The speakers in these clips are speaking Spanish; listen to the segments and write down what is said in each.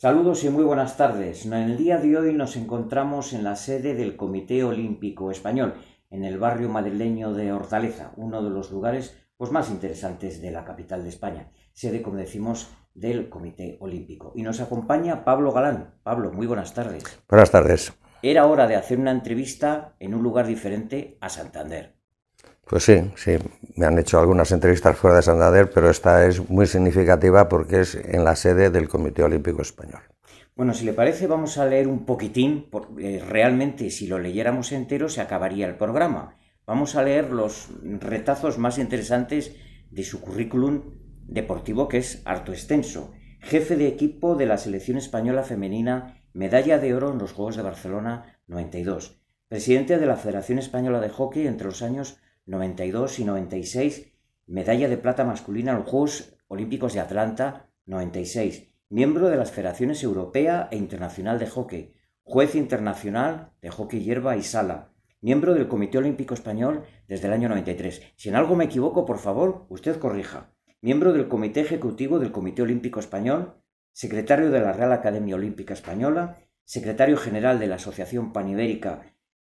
Saludos y muy buenas tardes. En el día de hoy nos encontramos en la sede del Comité Olímpico Español, en el barrio madrileño de Hortaleza, uno de los lugares pues, más interesantes de la capital de España, sede, como decimos, del Comité Olímpico. Y nos acompaña Pablo Galán. Pablo, muy buenas tardes. Buenas tardes. Era hora de hacer una entrevista en un lugar diferente a Santander. Pues sí, sí, me han hecho algunas entrevistas fuera de Santander, pero esta es muy significativa porque es en la sede del Comité Olímpico Español. Bueno, si le parece, vamos a leer un poquitín, porque eh, realmente si lo leyéramos entero se acabaría el programa. Vamos a leer los retazos más interesantes de su currículum deportivo, que es harto extenso. Jefe de equipo de la selección española femenina, medalla de oro en los Juegos de Barcelona 92. Presidente de la Federación Española de Hockey entre los años 92 y 96, medalla de plata masculina en los Juegos Olímpicos de Atlanta 96, miembro de las Federaciones Europea e Internacional de Hockey, juez internacional de hockey hierba y sala, miembro del Comité Olímpico Español desde el año 93. Si en algo me equivoco, por favor, usted corrija. Miembro del Comité Ejecutivo del Comité Olímpico Español, secretario de la Real Academia Olímpica Española, secretario general de la Asociación Panibérica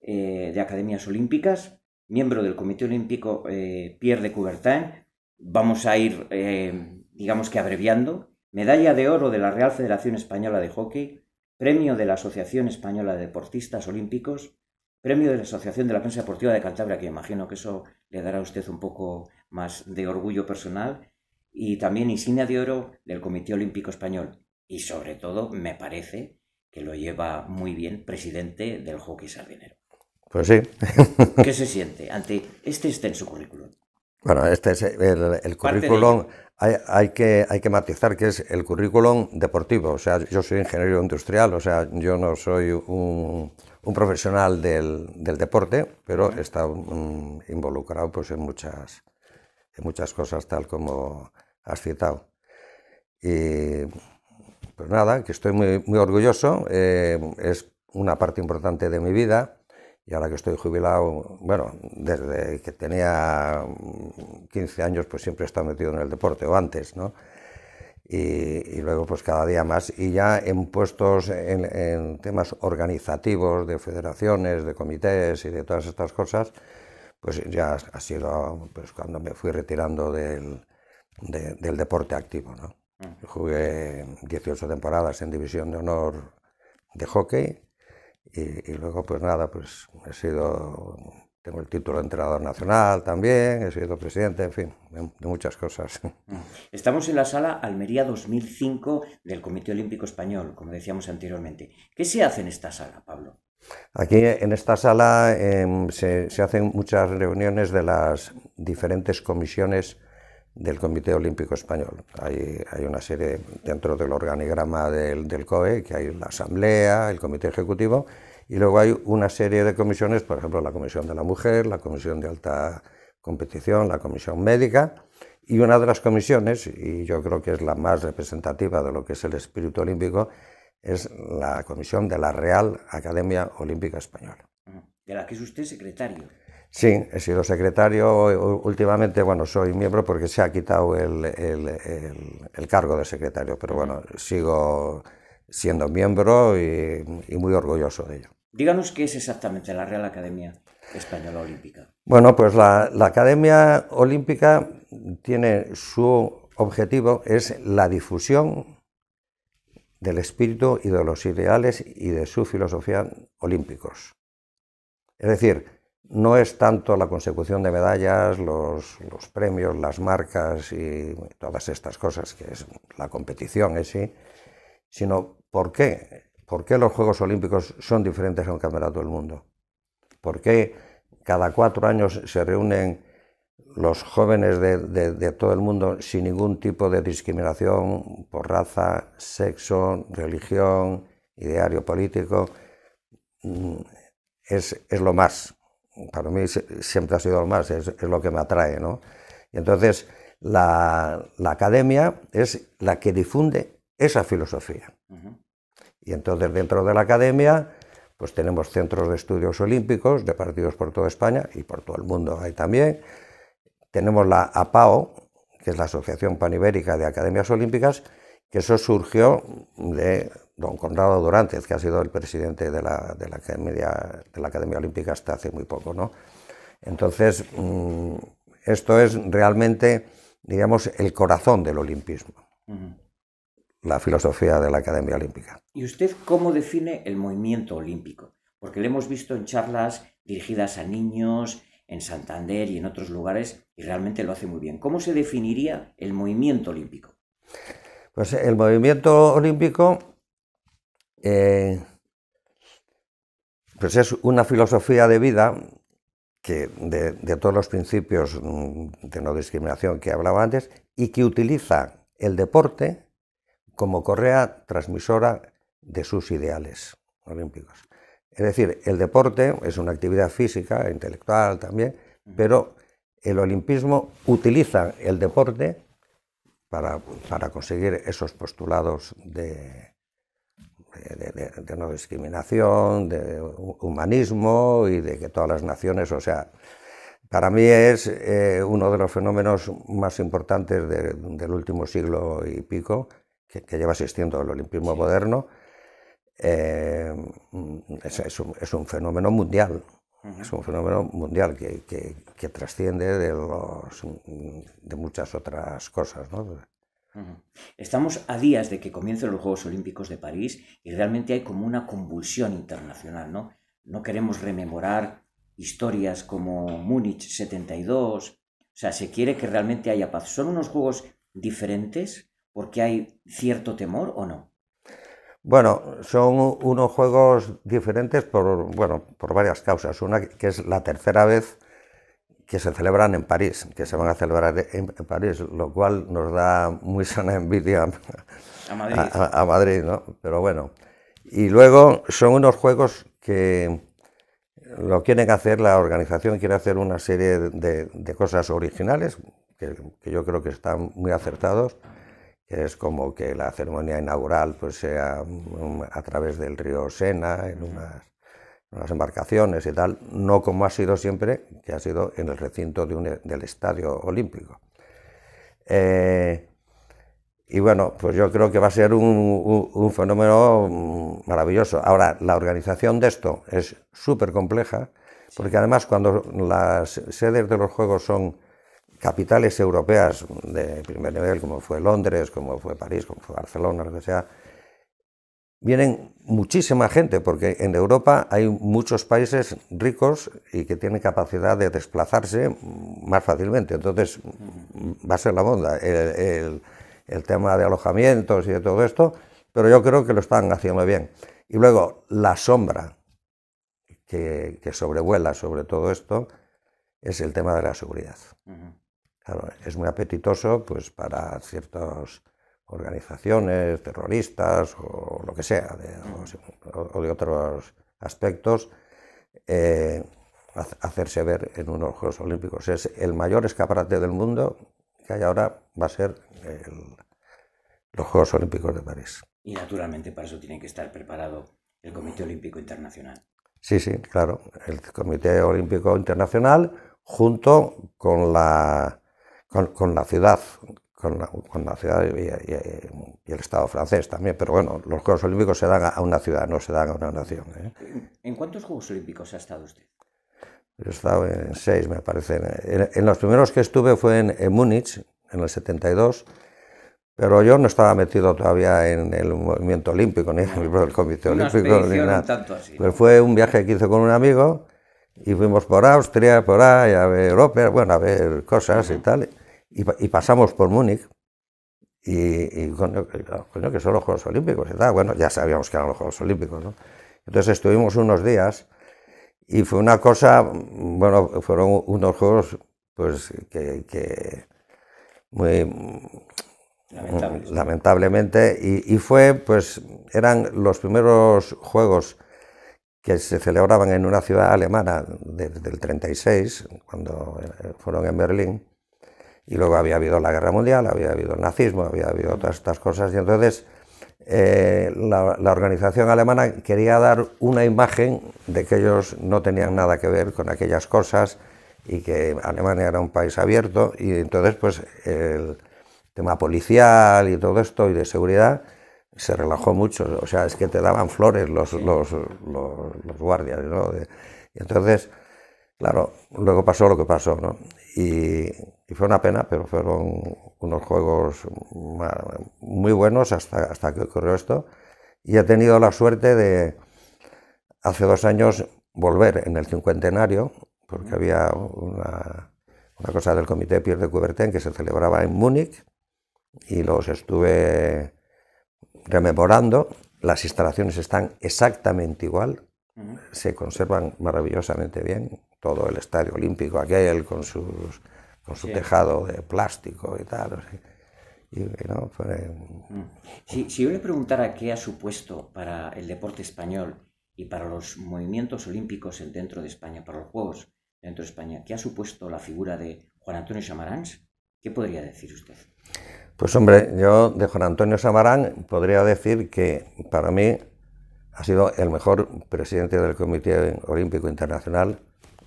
eh, de Academias Olímpicas, miembro del Comité Olímpico eh, Pierre de Coubertin. Vamos a ir, eh, digamos que abreviando. Medalla de oro de la Real Federación Española de Hockey, premio de la Asociación Española de Deportistas Olímpicos, premio de la Asociación de la Prensa Deportiva de Cantabria, que imagino que eso le dará a usted un poco más de orgullo personal, y también insignia de oro del Comité Olímpico Español. Y sobre todo, me parece que lo lleva muy bien presidente del hockey sardinero. Pues sí. ¿Qué se siente ante este extenso currículum? Bueno, este es el, currículum. Hay, que, hay que matizar que es el currículum deportivo. O sea, yo soy ingeniero industrial, o sea, yo no soy un, un profesional del, deporte, pero he estado mm, involucrado pues, en, muchas, en muchas cosas, tal como has citado. Y pues nada, que estoy muy, orgulloso. Eh, es una parte importante de mi vida y ahora que estoy jubilado, bueno, desde que tenía 15 mm, años, pues siempre he estado metido en el deporte, o antes, ¿no? Y, luego, pues cada día más. Y ya en puestos, en, temas organizativos, de federaciones, de comités y de todas estas cosas, pues ya ha sido pues, cuando me fui retirando del, del deporte activo, ¿no? Mm. Jugué 18 temporadas en División de Honor de Hockey y, luego, pues nada, pues he sido, tengo el título de entrenador nacional también, he sido presidente, en fin, de, muchas cosas. Ah, estamos en la sala Almería 2005 del Comité Olímpico Español, como decíamos anteriormente. ¿Qué se hace en esta sala, Pablo? Aquí en esta sala em, se, se, hacen muchas reuniones de las diferentes comisiones del Comité Olímpico Español. Hay, una serie dentro del organigrama del, COE, que hay la Asamblea, el Comité Ejecutivo, y luego hay una serie de comisiones, por ejemplo, la Comisión de la Mujer, la Comisión de Alta Competición, la Comisión Médica, y una de las comisiones, y yo creo que es la más representativa de lo que es el espíritu olímpico, es la Comisión de la Real Academia Olímpica Española. Ah, de la que es usted secretario. Sí, he sido secretario. Últimamente, bueno, soy miembro porque se ha quitado el, cargo de secretario, pero bueno, sigo siendo miembro y, muy orgulloso de ello. Díganos qué es exactamente la Real Academia Española Olímpica. Bueno, pues la, la Academia Olímpica tiene su objetivo, es la difusión del espíritu y de los ideales y de su filosofía olímpicos. Es decir, no es tanto la consecución de medallas, los, premios, las marcas y todas estas cosas, que es la competición en sí, sino por qué. ¿Por qué los Juegos Olímpicos son diferentes a un campeonato del mundo? ¿Por qué cada cuatro años se reúnen los jóvenes de, todo el mundo sin ningún tipo de discriminación por raza, sexo, religión, ideario político? Mm, es, es lo más para mí siempre ha sido el más, es, lo que me atrae, ¿no? Y entonces la, la, academia es la que difunde esa filosofía. Y entonces dentro de la academia pues tenemos centros de estudios olímpicos de partidos por toda España y por todo el mundo hay también. Tenemos la APAO, que es la Asociación Panibérica de Academias Olímpicas, que eso surgió de don Conrado Durantes, que ha sido el presidente de la, Academia, Olímpica hasta hace muy poco. ¿no? Entonces, mm, esto es realmente, digamos, el corazón del olimpismo, la filosofía de la Academia Olímpica. ¿Y usted cómo define el movimiento olímpico? Porque lo hemos visto en charlas dirigidas a niños, en Santander y en otros lugares, y realmente lo hace muy bien. ¿Cómo se definiría el movimiento olímpico? Pues el movimiento olímpico eh, pues es una filosofía de vida que de, todos los principios mm, de no discriminación que hablaba antes y que utiliza el deporte como correa transmisora de sus ideales olímpicos. Es decir, el deporte es una actividad física, intelectual también, pero el olimpismo utiliza el deporte para conseguir esos postulados de, eh, de, no discriminación, de humanismo y de que todas las naciones, o sea, para mí es eh, uno de los fenómenos más importantes del último siglo y pico que, lleva existiendo el olimpismo moderno. Eh, es, un, fenómeno mundial, es un fenómeno mundial que, trasciende de, de muchas otras cosas. ¿no? Estamos a días de que comiencen los Juegos Olímpicos de París y realmente hay como una convulsión internacional, ¿no? No queremos rememorar historias como Múnich 72, o sea, se quiere que realmente haya paz. ¿Son unos juegos diferentes porque hay cierto temor o no? Bueno, son unos juegos diferentes por, bueno, por varias causas. Una que es la tercera vez que se celebran en París, que se van a celebrar en, París, lo cual nos da muy sana envidia a Madrid, a, Madrid ¿no? Pero bueno. Y luego son unos juegos que lo quieren hacer, la organización quiere hacer una serie de, cosas originales, que, yo creo que están muy acertados, que es como que la ceremonia inaugural pues sea mm, a través del río Sena, en unas las embarcaciones y tal, no como ha sido siempre, que ha sido en el recinto de del Estadio Olímpico. Eh, y bueno, pues yo creo que va a ser un, un fenómeno mm, maravilloso. Ahora, la organización de esto es súper compleja, porque además cuando las sedes de los Juegos son capitales europeas de primer nivel, como fue Londres, como fue París, como fue Barcelona, lo que sea, vienen muchísima gente, porque en Europa hay muchos países ricos y que tienen capacidad de desplazarse más fácilmente. Entonces, va a ser la onda el, tema de alojamientos y de todo esto, pero yo creo que lo están haciendo bien. Y luego, la sombra que, sobrevuela sobre todo esto es el tema de la seguridad. Claro, es muy apetitoso pues, para ciertos organizaciones terroristas o lo que sea, o, de otros aspectos, eh, hacerse ver en unos Juegos Olímpicos. Es el mayor escaparate del mundo que hay ahora, va a ser los Juegos Olímpicos de París. Y naturalmente para eso tiene que estar preparado el Comité Olímpico Internacional. Sí, sí, claro. El Comité Olímpico Internacional junto con la, con la ciudad con la, ciudad y, y, el Estado francés también. Pero bueno, los Juegos Olímpicos se dan a una ciudad, no se dan a una nación. ¿eh? ¿En cuántos Juegos Olímpicos ha estado usted? He estado en seis, me parece. En, los primeros que estuve fue en, Múnich, en el 72. Pero yo no estaba metido todavía en el movimiento olímpico, ni en el Comité Olímpico, ni nada. Tanto así, Pero fue un viaje que hice con un amigo y fuimos por Austria, por ahí, a ver Europa, bueno, a ver cosas y tal y, pasamos por Múnich, y, eh, coño, que son los Juegos Olímpicos y tal. Bueno, ya sabíamos que eran los Juegos Olímpicos, ¿no? Entonces estuvimos unos días y fue una cosa, mm, bueno, fueron unos juegos, pues, que, muy... Lamentablemente, y, fue, pues, eran los primeros juegos que se celebraban en una ciudad alemana ...desde el 36, cuando eh, fueron en Berlín, y luego había habido la guerra mundial, había habido el nazismo, había habido todas estas cosas, y entonces eh, la, organización alemana quería dar una imagen de que ellos no tenían nada que ver con aquellas cosas y que Alemania era un país abierto, y entonces pues el tema policial y todo esto y de seguridad se relajó mucho, o sea, es que te daban flores los, los, guardias, ¿no? entonces... Claro, luego pasó lo que pasó, ¿no? Y, fue una pena, pero fueron unos juegos muy buenos hasta, hasta que ocurrió esto. Y he tenido la suerte de, hace dos años, volver en el cincuentenario, porque había una, una cosa del Comité Pierre de Coubertin que se celebraba en Múnich y los estuve rememorando. Las instalaciones están exactamente igual, se conservan maravillosamente bien todo el estadio olímpico aquel con, sus, con su tejado de plástico y tal. y, no, mm. si, si yo le preguntara qué ha supuesto para el deporte español y para los movimientos olímpicos dentro de España, para los Juegos dentro de España, ¿qué ha supuesto la figura de Juan Antonio Samarán... ¿Qué podría decir usted? Pues hombre, yo de Juan Antonio Samarán podría decir que para mí ha sido el mejor presidente del Comité Olímpico Internacional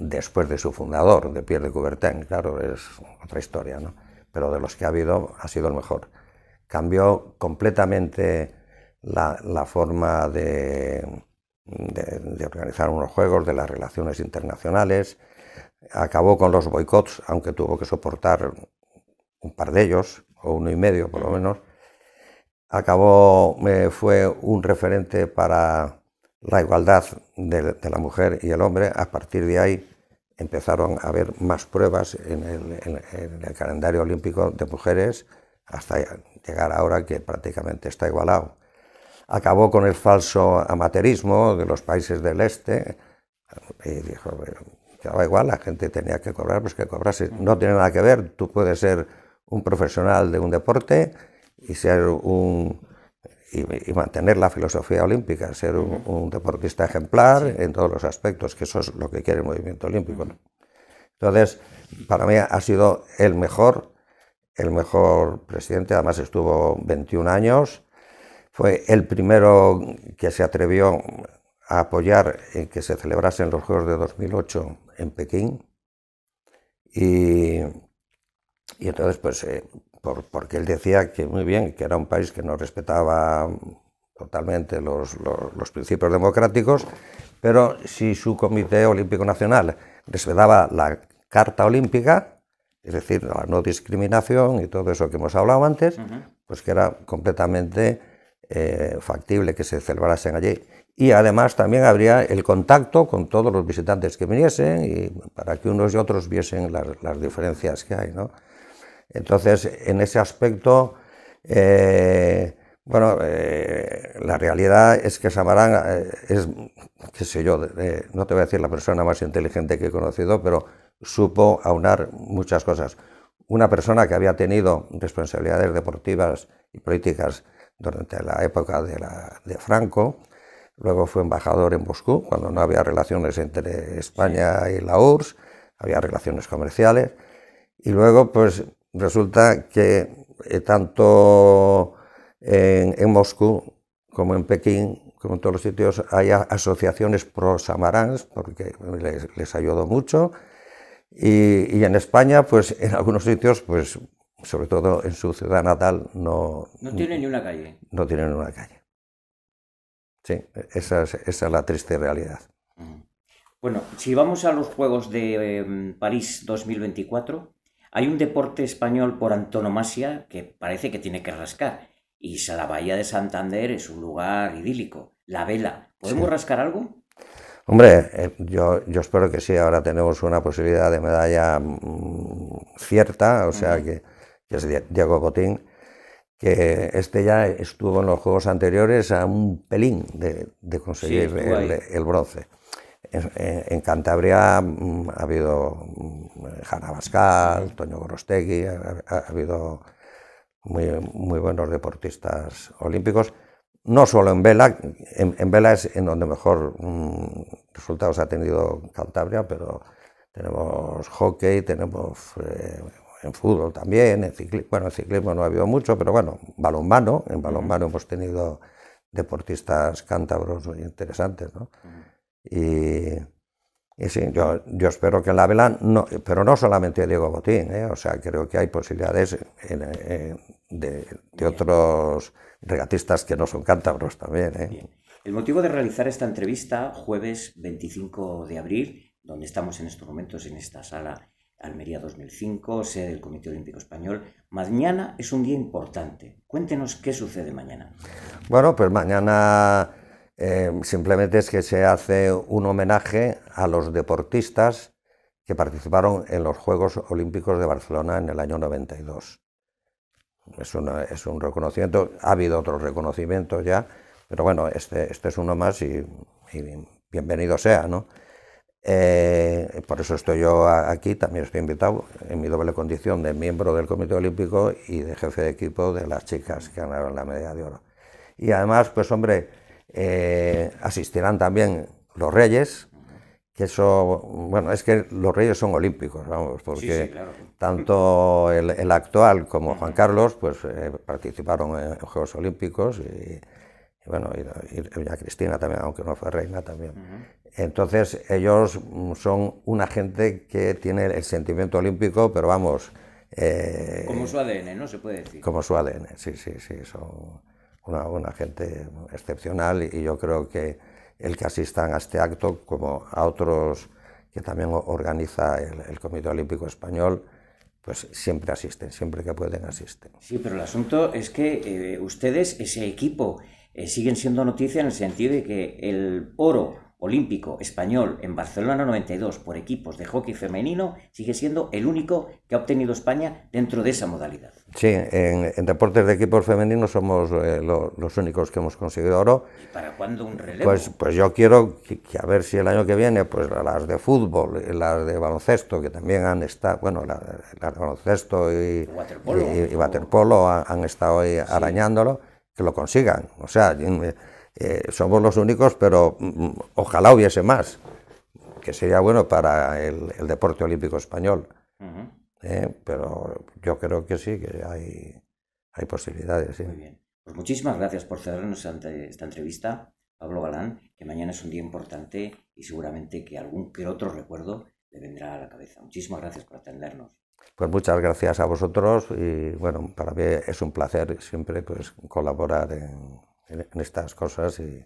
después de su fundador, de Pierre de Coubertin, claro, es otra historia, pero de los que ha habido ha sido el mejor. Cambió completamente la, forma de, organizar unos juegos, de las relaciones internacionales, acabó con los boicots, aunque tuvo que soportar un par de ellos, o uno y medio por lo menos. Acabó, eh, fue un referente para la igualdad de, la mujer y el hombre, a partir de ahí empezaron a haber más pruebas en el, calendario olímpico de mujeres, hasta llegar ahora que prácticamente está igualado. Acabó con el falso amateurismo de los países del este y dijo, va igual, la gente tenía que cobrar, pues que cobrase. No tiene nada que ver, tú puedes ser un profesional de un deporte y ser un, y, mantener la filosofía olímpica, ser un, deportista ejemplar en todos los aspectos, que eso es lo que quiere el movimiento olímpico. Entonces, para mí ha sido el mejor, el mejor presidente, además estuvo 21 años, fue el primero que se atrevió a apoyar en que se celebrasen los Juegos de 2008 en Pekín. Y, entonces, pues, eh, porque él decía que muy bien, que era un país que no respetaba totalmente los, los, principios democráticos, pero si su Comité Olímpico Nacional respetaba la Carta Olímpica, es decir, la no discriminación y todo eso que hemos hablado antes, pues que era completamente eh, factible que se celebrasen allí. Y además también habría el contacto con todos los visitantes que viniesen y para que unos y otros viesen las, las diferencias que hay. ¿no? Entonces, en ese aspecto, eh, bueno, eh, la realidad es que Samarán eh, es, qué sé yo, no te voy a decir la persona más inteligente que he conocido, pero supo aunar muchas cosas. Una persona que había tenido responsabilidades deportivas y políticas durante la época de, la, de Franco, luego fue embajador en Moscú, cuando no había relaciones entre España y la URSS, había relaciones comerciales, y luego pues resulta que eh, tanto en, Moscú como en Pekín, como en todos los sitios, hay asociaciones pro samaráns porque les, ayudó mucho. Y, en España, pues en algunos sitios, pues sobre todo en su ciudad natal, no... No tiene ni una calle. No tienen ni una calle. Sí, esa es, la triste realidad. Mm. Bueno, si vamos a los Juegos de em, París 2024, hay un deporte español por antonomasia que parece que tiene que rascar. Y la Bahía de Santander es un lugar idílico. La vela. ¿Podemos rascar algo? Hombre, eh, yo, yo, espero que sí. Ahora tenemos una posibilidad de medalla mm, cierta, o sea, que, es Diego Cotín, que este ya estuvo en los juegos anteriores a un pelín de, conseguir el, bronce. En Cantabria mm, ha habido mm, Jana Bascal, Toño Gorostegui, ha, habido muy, muy, buenos deportistas olímpicos, no solo en vela, en, vela es en donde mejor mm, resultados ha tenido Cantabria, pero tenemos hockey, tenemos eh, en fútbol también, en ciclismo, bueno, ciclismo no ha habido mucho, pero bueno, balonmano, en balonmano hemos tenido deportistas cántabros muy interesantes, ¿no? Y, sí, yo, yo, espero que en la vela, pero no solamente Diego Botín, ¿eh? o sea, creo que hay posibilidades de, otros regatistas que no son cántabros también. ¿eh? El motivo de realizar esta entrevista, jueves 25 de abril, donde estamos en estos momentos en esta sala Almería 2005, sede del Comité Olímpico Español. Mañana es un día importante. Cuéntenos qué sucede mañana. Bueno, pues mañana Em, simplemente es que se hace un homenaje a los deportistas que participaron en los Juegos Olímpicos de Barcelona en el año 92. Es, un reconocimiento, ha habido otros reconocimientos ya, pero bueno, este, este es uno más y, bienvenido sea, ¿no? Eh, por eso estoy yo aquí, también estoy invitado en mi doble condición de miembro del Comité Olímpico y de jefe de equipo de las chicas que ganaron la medalla de oro. Y además, pues hombre, eh, asistirán también los reyes, que eso, bueno, es que los reyes son olímpicos, vamos, porque tanto el, actual como Juan Carlos, pues eh, participaron en, los Juegos Olímpicos y, bueno, y, Cristina también, aunque no fue reina también. Entonces ellos mm, son una gente que tiene el sentimiento olímpico, pero vamos... Eh, como su ADN, ¿no? Se puede decir. Como su ADN, sí, sí, sí, son una, gente excepcional y yo creo que el que asistan a este acto, como a otros que también organiza el, Comité Olímpico Español, pues siempre asisten, siempre que pueden asisten. Sí, pero el asunto es que eh, ustedes, ese equipo, eh, siguen siendo noticia en el sentido de que el oro olímpico español en Barcelona 92 por equipos de hockey femenino sigue siendo el único que ha obtenido España dentro de esa modalidad. Sí, en, deportes de equipos femeninos somos eh, los únicos que hemos conseguido oro. ¿Para cuándo un relevo? Pues, pues yo quiero que, a ver si el año que viene, pues las de fútbol, las de baloncesto, que también han estado, bueno, las, de baloncesto y, waterpolo, y, waterpolo han, estado ahí arañándolo, que lo consigan. O sea, eh, somos los únicos, pero mm, mm, ojalá hubiese más, que sería bueno para el, deporte olímpico español. Eh, pero yo creo que sí, que hay, hay posibilidades. Muy bien. Pues muchísimas gracias por cerrarnos esta entrevista, Pablo Galán, que mañana es un día importante y seguramente que algún que otro recuerdo le vendrá a la cabeza. Muchísimas gracias por atendernos. Pues muchas gracias a vosotros y bueno, para mí es un placer siempre pues colaborar en, en, estas cosas y,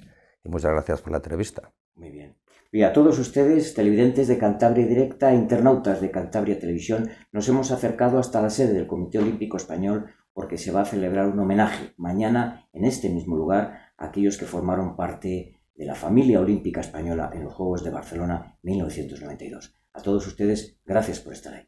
muchas gracias por la entrevista. Muy bien. Y a todos ustedes, televidentes de Cantabria Directa e internautas de Cantabria Televisión, nos hemos acercado hasta la sede del Comité Olímpico Español porque se va a celebrar un homenaje mañana en este mismo lugar a aquellos que formaron parte de la familia olímpica española en los Juegos de Barcelona 1992. A todos ustedes, gracias por estar ahí.